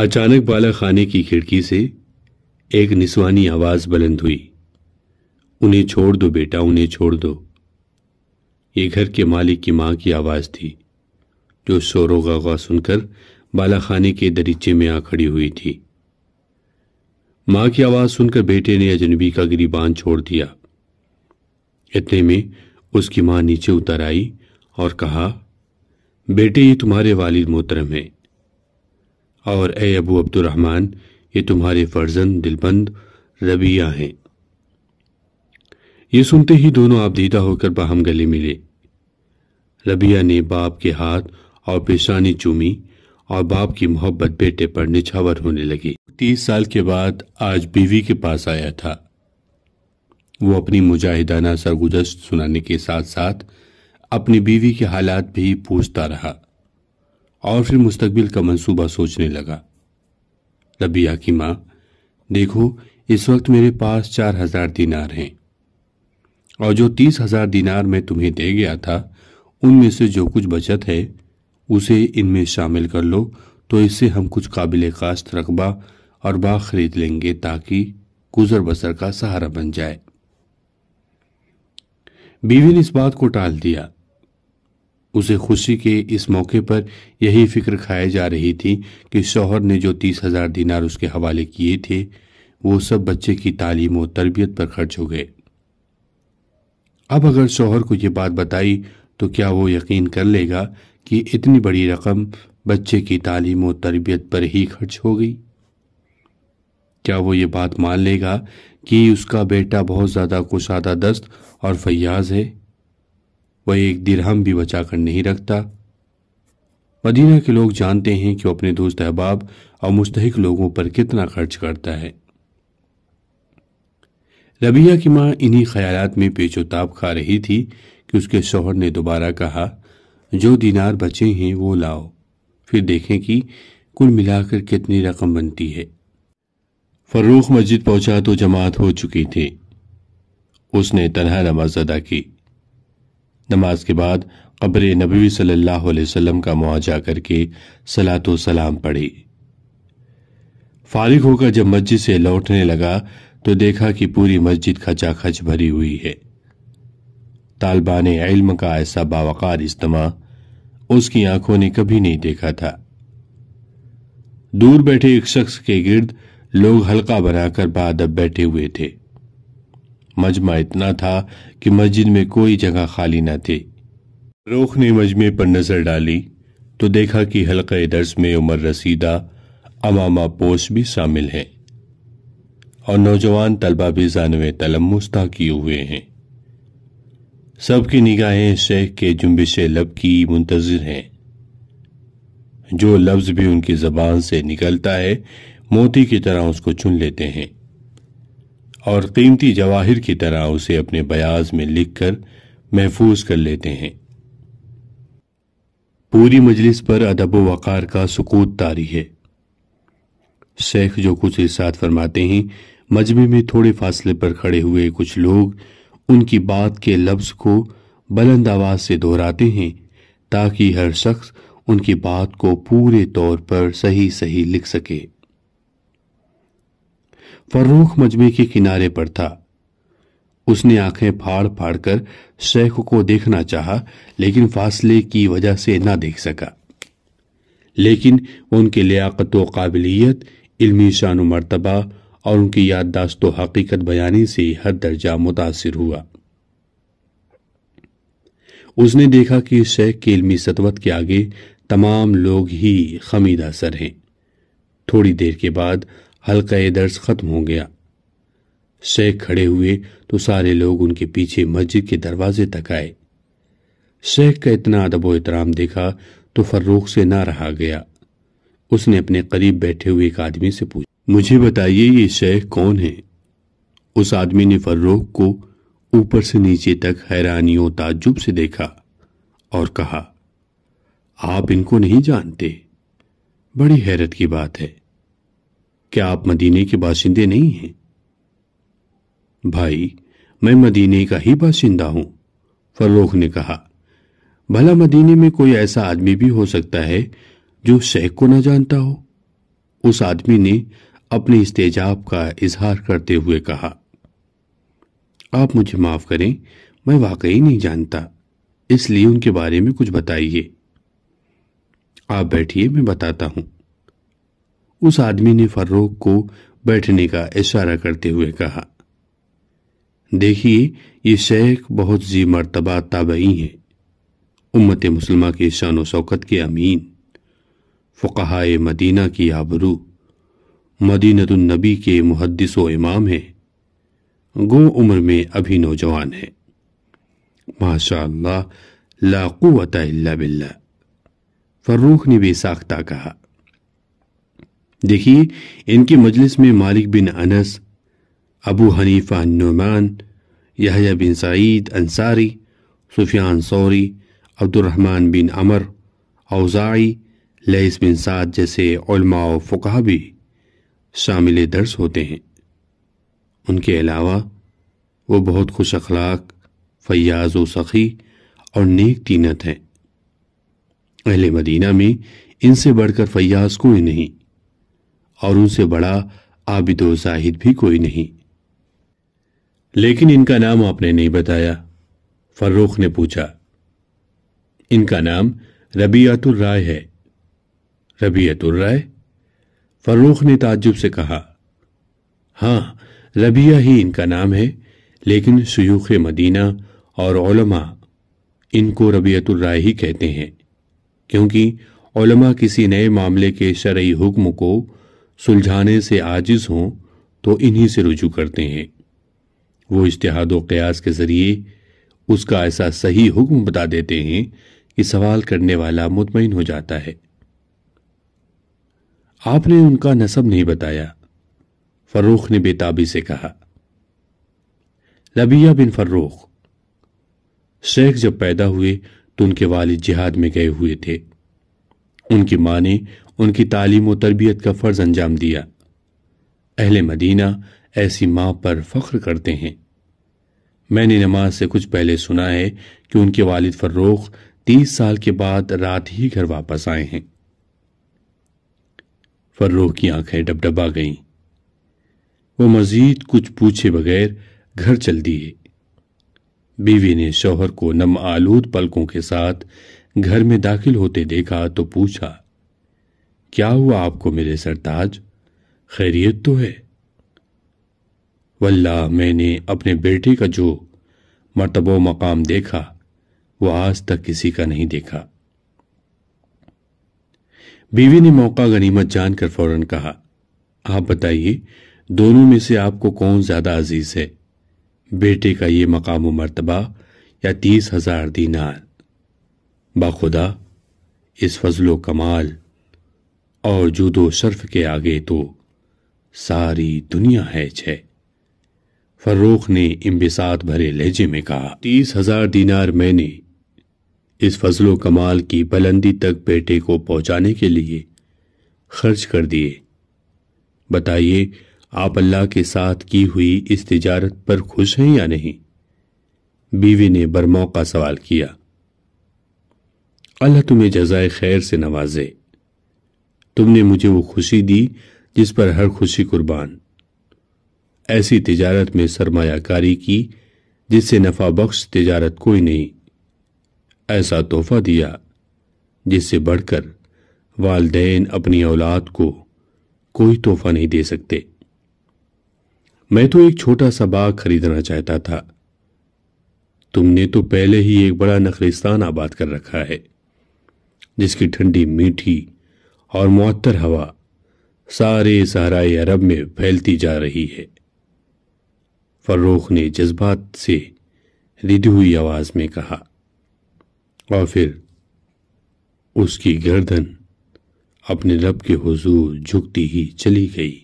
अचानक बाला खाने की खिड़की से एक निस्वानी आवाज बुलंद हुई उन्हें छोड़ दो बेटा उन्हें छोड़ दो ये घर के मालिक की मां की आवाज थी जो शोरों गवा सुनकर बाला खाने के दरीचे में आ खड़ी हुई थी मां की आवाज सुनकर बेटे ने अजनबी का गिरीबान छोड़ दिया इतने में उसकी मां नीचे उतर आई और कहा बेटे ये तुम्हारे वालिद मोहतरम है और ए अबू अब्दुलरहमान ये तुम्हारे फर्जन दिलबंद रबिया हैं ये सुनते ही दोनों आपदीदा होकर बाहम गले मिले रबिया ने बाप के हाथ और पेशानी चूमी और बाप की मोहब्बत बेटे पर निछावर होने लगी तीस साल के बाद आज बीवी के पास आया था वो अपनी मुजाहिदाना सरगुजश सुनाने के साथ साथ अपनी बीवी के हालात भी पूछता रहा और फिर मुस्तकबिल का मंसूबा सोचने लगा रबिया की माँ देखो इस वक्त मेरे पास चार हजार दिनार हैं और जो तीस हजार दीनार मैं तुम्हें दे गया था उनमें से जो कुछ बचत है उसे इनमें शामिल कर लो तो इससे हम कुछ काबिल काश्त रकबा और बाग खरीद लेंगे ताकि गुजर बसर का सहारा बन जाए बीवी ने इस बात को टाल दिया उसे खुशी के इस मौके पर यही फिक्र खाई जा रही थी कि शौहर ने जो तीस हजार दिनार उसके हवाले किए थे वो सब बच्चे की तालीम और तरबियत पर खर्च हो गए अब अगर शौहर को ये बात बताई तो क्या वो यकीन कर लेगा कि इतनी बड़ी रकम बच्चे की तालीम और तरबियत पर ही खर्च हो गई क्या वो ये बात मान लेगा कि उसका बेटा बहुत ज़्यादा कुशादा दस्त और फयाज है वह एक दिरहम भी बचाकर नहीं रखता मदीना के लोग जानते हैं कि वह अपने दोस्त अहबाब और मुस्तक लोगों पर कितना खर्च करता है रबिया की माँ इन्हीं ख्याल में पेचोताब खा रही थी कि उसके शोहर ने दोबारा कहा जो दीनार बचे हैं वो लाओ फिर देखें कि कुल मिलाकर कितनी रकम बनती है फर्रूख मस्जिद पहुंचा तो जमात हो चुकी थी उसने तनहा नमाज अदा की नमाज के बाद कब्र नबी सल्लल्लाहु अलैहि वसल्लम का मुआजा करके सलातो सलाम पढ़ी फारिग होकर जब मस्जिद से लौटने लगा तो देखा कि पूरी मस्जिद खचाखच भरी हुई है तालिबान इल्म का ऐसा बावकार इज्तम उसकी आंखों ने कभी नहीं देखा था दूर बैठे एक शख्स के गिर्द लोग हल्का बनाकर अब बैठे हुए थे मजमा इतना था कि मस्जिद में कोई जगह खाली न थी रोख ने मजमे पर नजर डाली तो देखा कि हल्के दर्ज में उमर रसीदा अमामा पोश भी शामिल हैं और नौजवान तलबा भी जानवे मुस्ता किए हुए हैं सबकी निगाहें शेख के जुम्बिश लब की मुंतजर हैं जो लफ्ज भी उनकी जबान से निकलता है मोती की तरह उसको चुन लेते हैं और कीमती जवाहिर की तरह उसे अपने बयाज में लिखकर महफूज कर लेते हैं पूरी मजलिस पर अदब वक़ार का सकूत तारी है शेख जो कुछ इर्शाद फरमाते हैं मजमे में थोड़े फासले पर खड़े हुए कुछ लोग उनकी बात के लफ्ज को बुलंद आवाज से दोहराते हैं ताकि हर शख्स उनकी बात को पूरे तौर पर सही सही लिख सके फर्रूख मजमे के किनारे पर था उसने आंखें फाड़ फाड़ कर शेख को देखना चाहा लेकिन फासले की वजह से ना देख सका लेकिन उनकी लियाकत काबिलियत इल्मी शान मरतबा और उनकी याददाश्त हकीकत बयानी से हर दर्जा मुतासर हुआ उसने देखा कि शेख के इल्मी सतवत के आगे तमाम लोग ही खमीदा सर हैं थोड़ी देर के बाद हल्का दर्ज खत्म हो गया शेख खड़े हुए तो सारे लोग उनके पीछे मस्जिद के दरवाजे तक आए शेख का इतना अदब एहतराम देखा तो फर्रूख से ना रहा गया उसने अपने करीब बैठे हुए एक आदमी से पूछा मुझे बताइए ये शेख कौन है उस आदमी ने फर्रूख को ऊपर से नीचे तक हैरानियों ताज्जुब से देखा और कहा आप इनको नहीं जानते बड़ी हैरत की बात है क्या आप मदीने के बासिंदे नहीं हैं भाई मैं मदीने का ही बासिंदा हूं फरोख ने कहा भला मदीने में कोई ऐसा आदमी भी हो सकता है जो शेख को ना जानता हो उस आदमी ने अपने इस्तेजाब का इजहार करते हुए कहा आप मुझे माफ करें मैं वाकई नहीं जानता इसलिए उनके बारे में कुछ बताइए आप बैठिए मैं बताता हूं उस आदमी ने फर्रोख को बैठने का इशारा करते हुए कहा देखिए ये शेख बहुत जी मरतबा ताबई हैं उम्मत मुसलमा के शान शौकत के अमीन फ़ुकाए मदीना की आबरू मदीनतुलनबी के मुहदस व इमाम हैं गो उम्र में अभी नौजवान है माशा लाकुवत बिल्ला फ़र्रूख ने बेसाख्ता कहा देखिए इनकी मजलिस में Malik bin Anas Abu Hanifa Numan Yahya bin Saeed Ansari Sufyan Thawri Abdulrahman bin Amr Awzai Lais bin Saad जैसे उलमा फ़ुका भी शामिल दर्स होते हैं उनके अलावा वो बहुत खुश अखलाक फयाज व सखी और नेक तीनत हैं अहले मदीना में इनसे बढ़कर फयाज कोई नहीं और उनसे बड़ा आबिदो जाहिद भी कोई नहीं लेकिन इनका नाम आपने नहीं बताया फर्रुख ने पूछा इनका नाम रबीतुल राय है रबीयतुल राय फर्रुख ने ताज्जुब से कहा हाँ रबिया ही इनका नाम है लेकिन शयूख मदीना और ओलमा इनको रबियतुल राय ही कहते हैं क्योंकि ओलमा किसी नए मामले के शरय हुक्म को सुलझाने से आजिज हों तो इन्हीं से रुजू करते हैं वो इश्तहाद क्यास के ज़रिए उसका ऐसा सही हुक्म बता देते हैं कि सवाल करने वाला मुतमिन हो जाता है आपने उनका नसब नहीं बताया फरूख ने बेताबी से कहा लबिया बिन फरूख शेख जब पैदा हुए तो उनके वालिद जिहाद में गए हुए थे उनकी माँ ने उनकी तालीम और तरबियत का फ़र्ज अंजाम दिया अहल मदीना ऐसी माँ पर फ़ख्र करते हैं मैंने नमाज से कुछ पहले सुना है कि उनके वालिद फर्रोख तीस साल के बाद रात ही घर वापस आए हैं फर्रोख की आंखें डबडबा गईं वो मजीद कुछ पूछे बगैर घर चल दिए बीवी ने शौहर को नम आलूद पलकों के साथ घर में दाखिल होते देखा तो पूछा क्या हुआ आपको मेरे सरताज खैरियत तो है वल्ला मैंने अपने बेटे का जो मरतबो मकाम देखा वो आज तक किसी का नहीं देखा बीवी ने मौका गनीमत जानकर फौरन कहा आप बताइए दोनों में से आपको कौन ज्यादा अजीज है बेटे का ये मकाम मरतबा या तीस हजार दीनार बाखुदा इस फजलो कमाल और जुदो शर्फ के आगे तो सारी दुनिया है छे फर्रोख ने इम्बिसात भरे लहजे में कहा तीस हजार दीनार मैंने इस फजलो कमाल की बुलंदी तक बेटे को पहुंचाने के लिए खर्च कर दिए बताइए आप अल्लाह के साथ की हुई इस तिजारत पर खुश हैं या नहीं बीवी ने बरमौका सवाल किया अल्लाह तुम्हें जजाय खैर से नवाजे तुमने मुझे वो खुशी दी जिस पर हर खुशी कुर्बान ऐसी तिजारत में सरमायाकारी की जिससे नफा बख्श तिजारत कोई नहीं ऐसा तोहफा दिया जिससे बढ़कर वालदेन अपनी औलाद को कोई तोहफा नहीं दे सकते मैं तो एक छोटा सा बाग खरीदना चाहता था तुमने तो पहले ही एक बड़ा नखरिस्तान आबाद कर रखा है जिसकी ठंडी मीठी और मुअत्तर हवा सारे सहराए अरब में फैलती जा रही है फर्रोख ने जज्बात से रिदी हुई आवाज में कहा और फिर उसकी गर्दन अपने रब के हुजूर झुकती ही चली गई